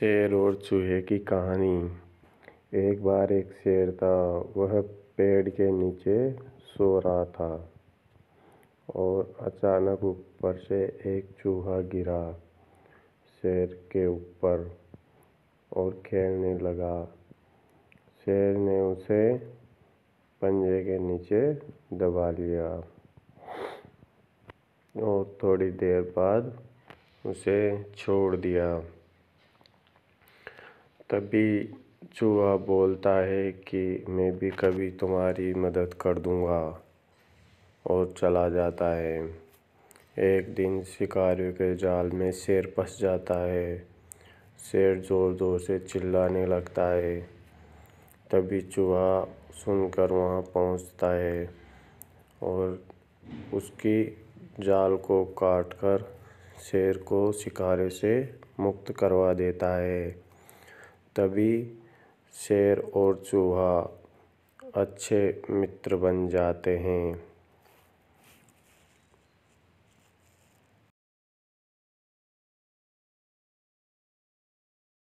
शेर और चूहे की कहानी एक बार एक शेर था वह पेड़ के नीचे सो रहा था और अचानक ऊपर से एक चूहा गिरा शेर के ऊपर और खेलने लगा शेर ने उसे पंजे के नीचे दबा लिया और थोड़ी देर बाद उसे छोड़ दिया तभी चूहा बोलता है कि मैं भी कभी तुम्हारी मदद कर दूँगा और चला जाता है एक दिन शिकारियों के जाल में शेर फंस जाता है शेर ज़ोर ज़ोर से चिल्लाने लगता है तभी चूहा सुनकर वहाँ पहुँचता है और उसकी जाल को काट कर शेर को शिकारे से मुक्त करवा देता है तभी शेर और चूहा अच्छे मित्र बन जाते हैं